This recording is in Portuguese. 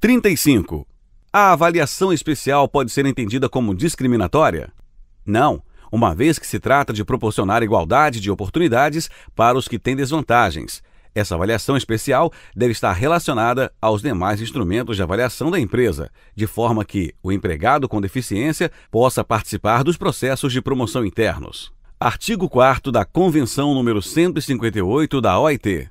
35. A avaliação especial pode ser entendida como discriminatória? Não, uma vez que se trata de proporcionar igualdade de oportunidades para os que têm desvantagens. Essa avaliação especial deve estar relacionada aos demais instrumentos de avaliação da empresa, de forma que o empregado com deficiência possa participar dos processos de promoção internos. Artigo 4 da Convenção número 158 da OIT.